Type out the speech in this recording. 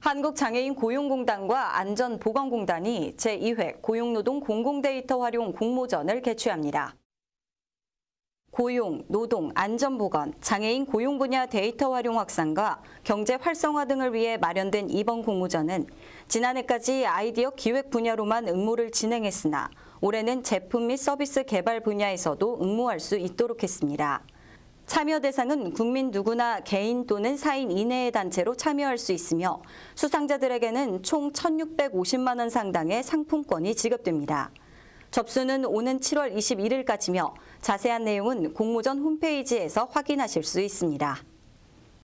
한국장애인 고용공단과 안전보건공단이 제2회 고용노동 공공데이터 활용 공모전을 개최합니다. 고용, 노동, 안전보건, 장애인 고용 분야 데이터 활용 확산과 경제 활성화 등을 위해 마련된 이번 공모전은 지난해까지 아이디어 기획 분야로만 응모를 진행했으나 올해는 제품 및 서비스 개발 분야에서도 응모할 수 있도록 했습니다. 참여 대상은 국민 누구나 개인 또는 사인 이내의 단체로 참여할 수 있으며 수상자들에게는 총 1,650만 원 상당의 상품권이 지급됩니다. 접수는 오는 7월 21일까지며 자세한 내용은 공모전 홈페이지에서 확인하실 수 있습니다.